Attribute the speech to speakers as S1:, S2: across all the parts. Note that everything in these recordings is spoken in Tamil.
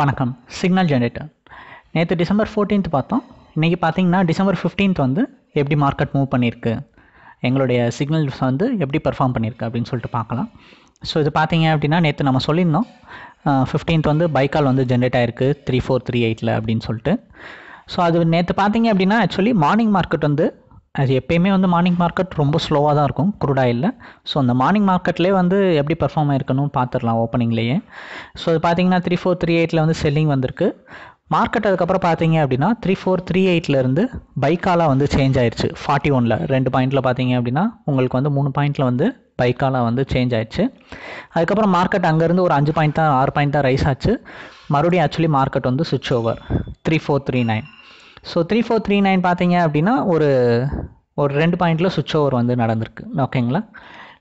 S1: வணக்கம் சிக்னல் ஜென்ரேட்டர் நேற்று டிசம்பர் ஃபோர்டீன்த் பார்த்தோம் இன்றைக்கி பார்த்தீங்கன்னா டிசம்பர் ஃபிஃப்டீன்த் வந்து எப்படி மார்க்கெட் மூவ் பண்ணியிருக்கு எங்களுடைய சிக்னல்ஸ் வந்து எப்படி பர்ஃபார்ம் பண்ணியிருக்கு அப்படின்னு சொல்லிட்டு பார்க்கலாம் ஸோ இது பார்த்தீங்க அப்படின்னா நேற்று நம்ம சொல்லியிருந்தோம் ஃபிஃப்டீன்த் வந்து பைக்கால் வந்து ஜென்ரேட் ஆகிருக்கு த்ரீ ஃபோர் த்ரீ எயிட்டில் அப்படின்னு சொல்லிட்டு ஸோ அது நேற்று பார்த்தீங்க அப்படின்னா ஆக்சுவலி மார்னிங் மார்க்கெட் வந்து அது எப்பயுமே வந்து மார்னிங் மார்க்கெட் ரொம்ப ஸ்லோவாக தான் இருக்கும் குரூட் ஆயிலில் ஸோ அந்த மார்னிங் மார்க்கெட்லேயே வந்து எப்படி பர்ஃபார்ம் ஆயிருக்கணும் பார்த்துடலாம் ஓப்பனிங்லேயே ஸோ அது பார்த்தீங்கன்னா த்ரீ ஃபோர் த்ரீ எயிட்டில் வந்து செல்லிங் வந்திருக்கு மார்க்கெட் அதுக்கப்புறம் பார்த்தீங்க அப்படின்னா த்ரீ ஃபோர் த்ரீ எயிட்லேருந்து பைக்காலாக வந்து சேஞ்ச் ஆயிடுச்சு ஃபார்ட்டி ஒனில் ரெண்டு பாயிண்ட்டில் பார்த்தீங்க அப்படின்னா உங்களுக்கு வந்து மூணு பாயிண்ட்டில் வந்து பைக்காலாக வந்து சேஞ்ச் ஆயிடுச்சு அதுக்கப்புறம் மார்க்கெட் அங்கேருந்து ஒரு அஞ்சு பாயிண்ட் தான் ஆறு பாயிண்ட் தான் ரைஸ் ஆச்சு மறுபடியும் ஆக்சுவலி மார்க்கெட் வந்து சுவிட்ச் over three four three nine so three four three nine பார்த்தீங்க அப்படின்னா ஒரு ஒரு ரெண்டு பாயிண்டில் சுவிட்ச் ஓவர் வந்து நடந்திருக்கு ஓகேங்களா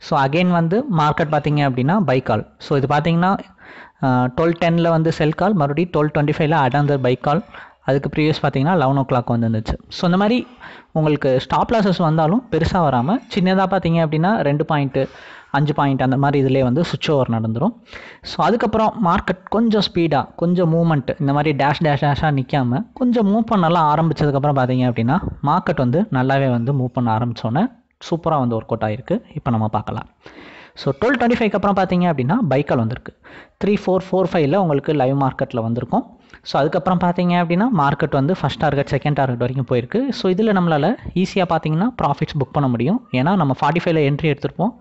S1: ஸோ அகெயின் வந்து மார்க்கெட் பார்த்தீங்க அப்படின்னா பை கால் ஸோ இது பார்த்தீங்கன்னா டுவெல் டெனில் வந்து செல் கால் மறுபடியும் டுவெல் டுவெண்ட்டி ஃபைவ்ல அடாந்தர் பை கால் அதுக்கு ப்ரீவியஸ் பார்த்தீங்கன்னா லெவன் ஓ கிளாக் வந்துருந்துச்சு ஸோ இந்த மாதிரி உங்களுக்கு ஸ்டாப் லாஸஸ் வந்தாலும் பெருசாக வராமல் சின்னதாக பார்த்தீங்க அப்படின்னா ரெண்டு பாயிண்ட்டு அஞ்சு பாயிண்ட் அந்த மாதிரி இதிலே வந்து சுவிட்ச் ஓவர் நடந்துடும் ஸோ அதுக்கப்புறம் மார்க்கெட் கொஞ்சம் ஸ்பீடாக கொஞ்சம் மூவ்மெண்ட் இந்த மாதிரி டேஷ் டேஷ் டேஷாக நிற்காமல் கொஞ்சம் மூவ் பண்ணலாம் ஆரம்பித்ததுக்கப்புறம் பார்த்தீங்க அப்படின்னா மார்க்கெட் வந்து நல்லாவே வந்து மூவ் பண்ண ஆரம்பித்தோன்னே சூப்பராக வந்து ஒர்க் அவுட் ஆகிருக்கு இப்போ நம்ம பார்க்கலாம் ஸோ டுவெல் டுவெண்ட்டி ஃபைவ்க்கு அப்புறம் பார்த்தீங்க அப்படின்னா பைக்கால் வந்திருக்கு த்ரீ ஃபோர் ஃபோர் ஃபைவ்ல உங்களுக்கு லைவ் மார்க்கெட்டில் வந்திருக்கும் ஸோ அதுக்கப்புறம் பார்த்தீங்க அப்படின்னா மார்க்கெட் வந்து ஃபஸ்ட் டார்கெட் செகண்ட் டார்கெட் வரைக்கும் போயிருக்கு ஸோ இதில் நம்மளால் ஈஸியாக பார்த்தீங்கன்னா ப்ராஃபிட்ஸ் புக் பண்ண முடியும் ஏன்னா நம்ம ஃபார்ட்டி ஃபைவ்ல என்ட்ரி எடுத்திருப்போம்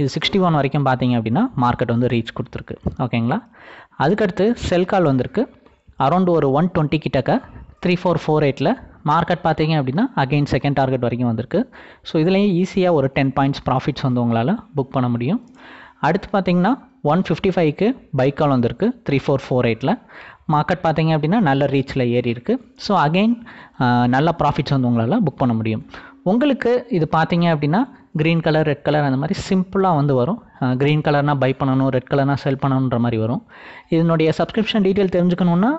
S1: இது சிக்ஸ்டி ஒன் வரைக்கும் பார்த்தீங்க அப்படின்னா மார்க்கெட் வந்து ரீச் கொடுத்துருக்கு ஓகேங்களா அதுக்கடுத்து செல் கால் வந்திருக்கு அரௌண்ட் ஒரு ஒன் டுவெண்ட்டி கிட்டக்க த்ரீ ஃபோர் ஃபோர் எயிட்டில் மார்க்கெட் பார்த்தீங்க அப்படின்னா அகெயின் செகண்ட் டார்கெட் வரைக்கும் வந்திருக்கு ஸோ இதுலேயும் ஈஸியாக ஒரு டென் பாயிண்ட்ஸ் ப்ராஃபிட்ஸ் வந்து உங்களால் புக் பண்ண முடியும் அடுத்து பார்த்தீங்கன்னா ஒன் ஃபிஃப்டி ஃபைவ்க்கு பைக் கால் வந்திருக்கு த்ரீ ஃபோர் ஃபோர் எயிட்டில் மார்க்கெட் பார்த்தீங்க அப்படின்னா நல்ல ரீச்சில் ஏறி இருக்குது ஸோ அகெயின் நல்ல ப்ராஃபிட்ஸ் வந்து உங்களால் புக் பண்ண முடியும் உங்களுக்கு இது பார்த்தீங்க அப்படின்னா க்ரீன் கலர் ரெட் கலர் அந்த மாதிரி சிம்பிளாக வந்து வரும் க்ரீன் கலர்னால் பை பண்ணணும் ரெட் கலர்னால் செல் பண்ணணுன்ற மாதிரி வரும் இதனுடைய சப்ஸ்கிரிப்ஷன் டீட்டெயில் தெரிஞ்சுக்கணுன்னா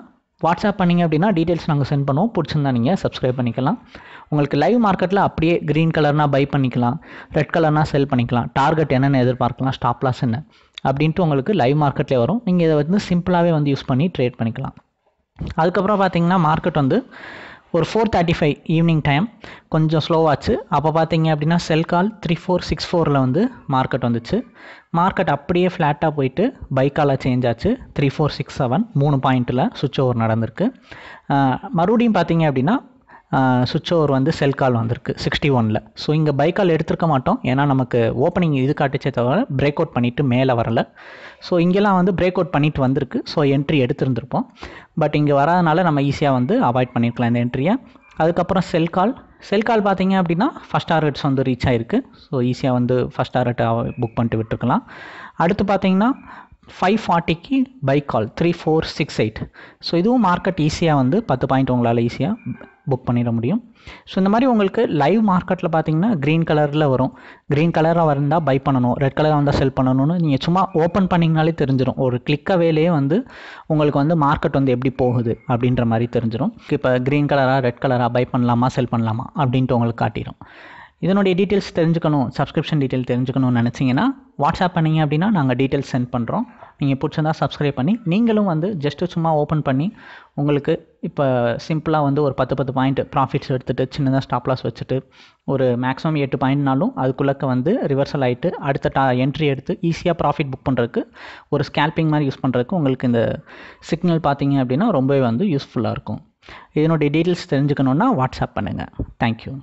S1: வாட்ஸ்அப் பண்ணிங்க அப்படின்னா டீட்டெயில்ஸ் நாங்கள் சென்ட் பண்ணுவோம் பிடிச்சிருந்தா நீங்கள் சப்ஸ்கிரைப் பண்ணிக்கலாம் உங்களுக்கு லைவ் மார்க்கெட்டில் அப்படியே க்ரீன் கலர்னால் பை பண்ணிக்கலாம் ரெட் கலர்னால் செல் பண்ணிக்கலாம் டார்கெட் என்னென்ன எதிர்பார்க்கலாம் ஸ்டாப் லாஸ் என்ன அப்படின்ட்டு உங்களுக்கு லைவ் மார்க்கெட்லேயே வரும் நீங்கள் இதை வந்து சிம்பிளாகவே வந்து யூஸ் பண்ணி ட்ரேட் பண்ணிக்கலாம் அதுக்கப்புறம் பார்த்தீங்கன்னா மார்க்கெட் வந்து ஒரு four thirty five evening time கொஞ்சம் ஸ்லோவாச்சு அப்போ பார்த்தீங்க அப்படின்னா sell call three four six ஃபோரில் வந்து மார்க்கெட் வந்துச்சு மார்க்கெட் அப்படியே ஃப்ளாட்டாக போயிட்டு பைக்காலாக சேஞ்ச் ஆச்சு த்ரீ ஃபோர் சிக்ஸ் செவன் மூணு பாயிண்ட்டில் சுவிட்ச் ஓவர் நடந்திருக்கு மறுபடியும் பார்த்தீங்க அப்படின்னா சுவிட்ச் ஓவர் வந்து செல் கால் வந்திருக்கு சிக்ஸ்டி ஒனில் ஸோ இங்கே பைக் கால் எடுத்திருக்க மாட்டோம் ஏன்னா நமக்கு ஓப்பனிங் இது காட்டுச்சே தவிர பிரேக் அவுட் பண்ணிவிட்டு மேலே வரலை ஸோ இங்கெல்லாம் வந்து பிரேக் அவுட் பண்ணிட்டு வந்திருக்கு ஸோ என்ட்ரி எடுத்திருந்திருப்போம் பட் இங்கே வராதனால நம்ம ஈஸியாக வந்து அவாய்ட் பண்ணியிருக்கலாம் இந்த என்ட்ரியை அதுக்கப்புறம் செல் கால் செல் கால் பார்த்தீங்க அப்படின்னா ஃபஸ்ட் டார்கெட்ஸ் வந்து ரீச் ஆகிருக்கு ஸோ ஈஸியாக வந்து ஃபஸ்ட் டார்கெட்டை புக் பண்ணிட்டு விட்டுருக்கலாம் அடுத்து பார்த்தீங்கன்னா ஃபைவ் ஃபார்ட்டிக்கு buy call three four six eight so இதுவும் மார்க்கெட் ஈஸியாக வந்து பத்து பாயிண்ட் உங்களால் ஈஸியாக புக் பண்ணிட முடியும் ஸோ இந்த மாதிரி உங்களுக்கு லைவ் மார்க்கெட்டில் பார்த்தீங்கன்னா க்ரீன் கலரில் வரும் க்ரீன் கலராக வந்தால் பை பண்ணணும் ரெட் கலராக வந்தால் செல் பண்ணணும்னு நீங்கள் சும்மா ஓப்பன் பண்ணிங்கனாலே தெரிஞ்சிடும் ஒரு கிளிக்கவேலேயே வந்து உங்களுக்கு வந்து மார்க்கெட் வந்து எப்படி போகுது அப்படின்ற மாதிரி தெரிஞ்சிடும் இப்போ க்ரீன் கலராக ரெட் கலராக பை பண்ணலாமா செல் பண்ணலாமா அப்படின்ட்டு உங்களுக்கு காட்டிடும் இதனுடைய டீட்டெயில்ஸ் தெரிஞ்சுக்கணும் சப்ஸ்கிரிப்ஷன் டீட்டெயில் தெரிஞ்சுக்கணும்னு நினச்சிங்கன்னா வாட்ஸ்அப் பண்ணிங்க அப்படின்னா நாங்கள் டீட்டெயில்ஸ் சென்ட் பண்ணுறோம் நீங்கள் பிடிச்சிருந்தா சப்ஸ்கிரைப் பண்ணி நீங்களும் வந்து ஜஸ்ட்டு சும்மா ஓப்பன் பண்ணி உங்களுக்கு இப்போ சிம்பிளாக வந்து ஒரு பத்து பத்து பாயிண்ட் ப்ராஃபிட்ஸ் எடுத்துகிட்டு சின்னதாக ஸ்டாப் லாஸ் வச்சுட்டு ஒரு மேக்ஸிமம் எட்டு பாயிண்ட்னாலும் அதுக்குள்ளக்க வந்து ரிவர்சல் ஆகிட்டு அடுத்த டா என்ட்ரி எடுத்து ஈஸியாக ப்ராஃபிட் புக் பண்ணுறதுக்கு ஒரு ஸ்கேல்பிங் மாதிரி யூஸ் பண்ணுறதுக்கு உங்களுக்கு இந்த சிக்னல் பார்த்தீங்க அப்படின்னா ரொம்பவே வந்து யூஸ்ஃபுல்லாக இருக்கும் இதனுடைய டீட்டெயில்ஸ் தெரிஞ்சுக்கணுன்னா வாட்ஸ்அப் பண்ணுங்கள் தேங்க்யூ